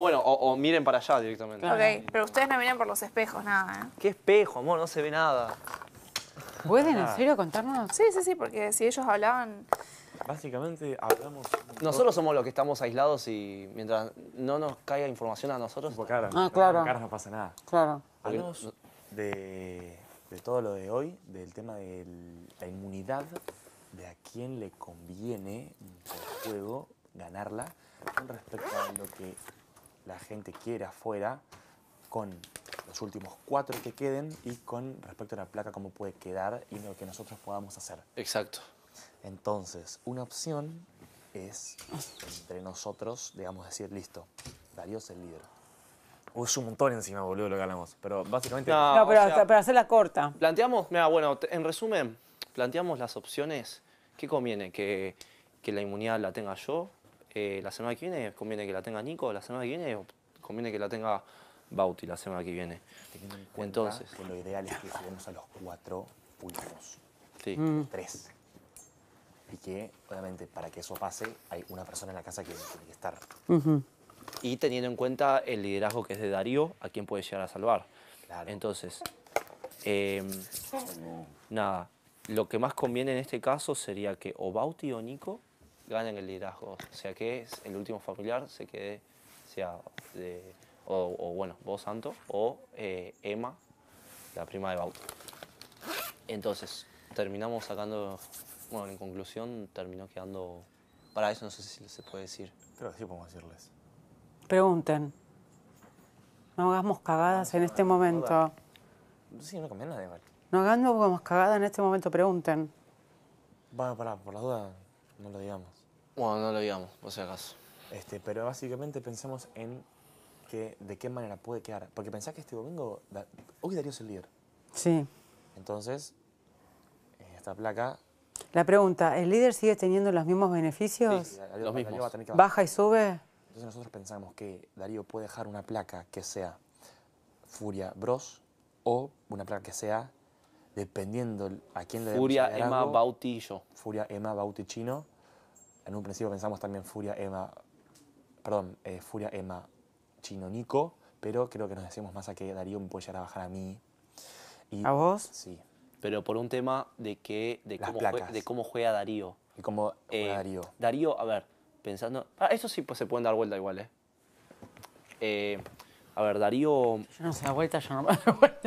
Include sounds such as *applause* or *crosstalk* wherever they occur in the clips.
Bueno, o, miren para allá directamente. Ok, pero ustedes no miran por los espejos, nada, ¿eh? ¿Qué espejo, amor? No se ve nada. ¿Pueden en serio contarnos? Sí, sí, sí, porque si ellos hablaban... Básicamente hablamos... Nosotros somos los que estamos aislados y mientras no nos caiga información a nosotros... ah, claro. no pasa nada. Claro. Hablamos de, todo lo de hoy, del tema de la inmunidad, de a quién le conviene el juego ganarla con respecto a lo que la gente quiere afuera con los últimos cuatro que queden y con respecto a la placa cómo puede quedar y lo que nosotros podamos hacer. Exacto. Entonces, una opción es entre nosotros, digamos, decir, listo, Darío es el líder. Hubo es un montón encima, boludo, lo que hablamos. Pero básicamente... No, pero, hacerla corta. Planteamos, mira, bueno, en resumen, planteamos las opciones. ¿Qué conviene? ¿Que, que la inmunidad la tenga yo? Eh, la semana que viene conviene que la tenga Nico, la semana que viene conviene que la tenga Bauti la semana que viene. Entonces, lo ideal es que lleguemos a los cuatro últimos. Mm. Tres. Y que, obviamente, para que eso pase, hay una persona en la casa que tiene que estar. Y teniendo en cuenta el liderazgo que es de Darío, a quién puede llegar a salvar. Entonces, em, nada, lo que más conviene en este caso sería que o Bauti o Nico ganen el liderazgo. O sea, que el último familiar se quede, sea de, o, bueno, vos Santo o eh, Emma, la prima de Bauta. Entonces, terminamos sacando, bueno, en conclusión terminó quedando, para eso no sé si se puede decir. pero sí podemos decirles. Pregunten. No hagamos cagadas en este momento. Sí, no cambió nada No hagamos cagadas en este momento, pregunten. Bueno, pará, por la duda no lo digamos. Bueno, no lo digamos, por si acaso. Este, pero básicamente pensamos en que, de qué manera puede quedar. Porque pensás que este domingo, hoy Darío es el líder. Sí. Entonces, eh, esta placa... La pregunta, ¿el líder sigue teniendo los mismos beneficios? Sí, ¿Baja y sube? Entonces nosotros pensamos que Darío puede dejar una placa que sea Furia Bros o una placa que sea, dependiendo a quién le Furia Emma Bautillo. Furia Emma Bautichino en un principio pensamos también Furia Emma, perdón, eh, Furia Emma Chino Nico, pero creo que nos decimos más a que Darío me puede llegar a bajar a mí. ¿A vos? Sí. Pero por un tema de que de, cómo, juega, de cómo juega Darío. Y cómo eh, Darío. Darío, a ver, pensando. Ah, eso sí pues, se pueden dar vuelta igual, ¿eh? eh a ver, Darío. Yo no sé da vuelta, yo no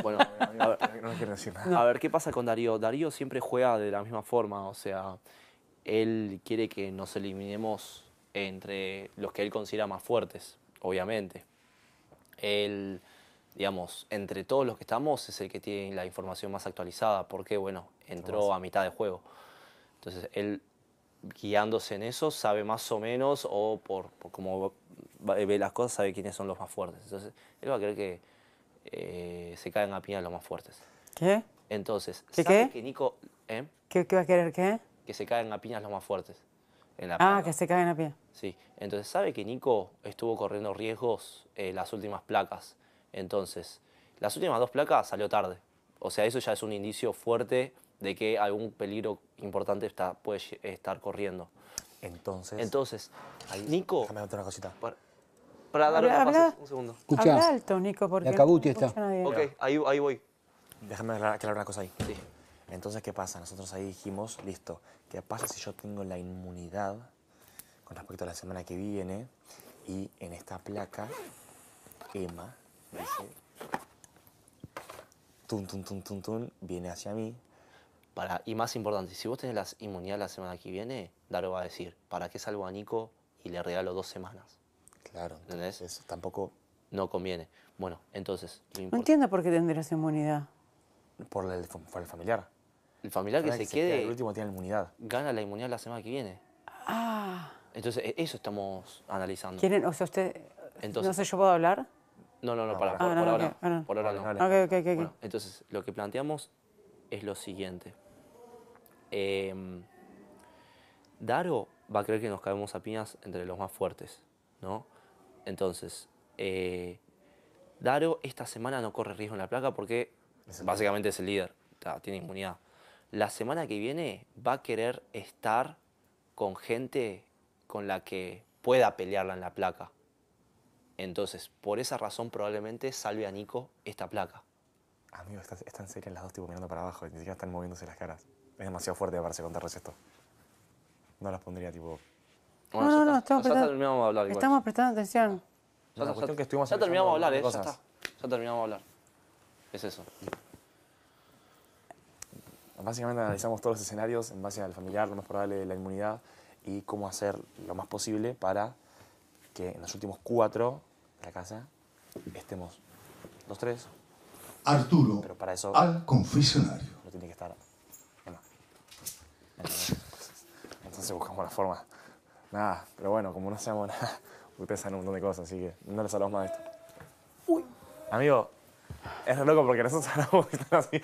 Bueno, *laughs* a ver, no quiero decir nada. A ver, ¿qué pasa con Darío? Darío siempre juega de la misma forma, o sea, él quiere que nos eliminemos entre los que él considera más fuertes, obviamente. Él, digamos, entre todos los que estamos es el que tiene la información más actualizada, porque, bueno, entró a mitad de juego. Entonces, él, guiándose en eso, sabe más o menos, o por, como ve las cosas, sabe quiénes son los más fuertes. Entonces, él va a querer que eh, se caigan a piña los más fuertes. ¿Qué? Entonces, sabe que Nico... ¿eh? ¿Qué, ¿Qué va a querer qué? que se caen a piñas los más fuertes. En la ah, que se caen a piñas. Sí, entonces sabe que Nico estuvo corriendo riesgos eh, las últimas placas. Entonces, las últimas dos placas salió tarde. O sea, eso ya es un indicio fuerte de que algún peligro importante está, puede estar corriendo. Entonces. Entonces, ahí, Nico. Déjame una cosita. Para, para un segundo. Escucha. Habla alto, Nico, porque. Ok, ahí, ahí voy. Déjame aclarar una cosa ahí. Sí. Entonces, ¿qué pasa? Nosotros ahí dijimos, listo, ¿qué pasa si yo tengo la inmunidad con respecto a la semana que viene? Y en esta placa, Emma dice, tum, tum, tum, tum, tum, viene hacia mí. Para, y más importante, si vos tenés la inmunidad la semana que viene, Daro va a decir, ¿para qué salgo a Nico y le regalo dos semanas? Claro, ¿entendés? Eso tampoco... No conviene. Bueno, entonces... No entiendo por qué tendrás inmunidad. Por por el familiar el familiar que, se, quede. el último tiene inmunidad. Gana la inmunidad la semana que viene. Ah. Entonces, e, eso estamos analizando. ¿Quieren, o sea, usted. Entonces, no sé, ¿yo puedo hablar? No, no, no, ah, para, ah, por, ahora, por ahora no. Ok, ok. entonces, lo que planteamos es lo siguiente. Em, Daro va a creer que nos caemos a piñas entre los más fuertes, ¿no? Entonces, eh, Daro esta semana no corre riesgo en la placa porque básicamente es el líder, tiene inmunidad la semana que viene va a querer estar con gente con la que pueda pelearla en la placa. Entonces, por esa razón probablemente salve a Nico esta placa. Amigo, están, serias las dos tipo mirando para abajo, ni siquiera están moviéndose las caras. Es demasiado fuerte para contarles esto. No las pondría tipo... no, no, no, estamos, prestando, estamos prestando atención. Ya, terminamos de hablar, eh, ya Ya terminamos de hablar. Es eso básicamente mm. analizamos todos los escenarios en base al familiar, lo más probable de la inmunidad y cómo hacer lo más posible para que en los últimos cuatro de la casa estemos los tres. Arturo, al confesionario. No tiene que estar. Bueno, *laughs* entonces buscamos la forma. Nada, pero bueno, como no seamos nada, *laughs* ustedes saben un montón de cosas, así que no les hablamos más de esto. Uy. Amigo, es loco porque nosotros *laughs* hablamos así.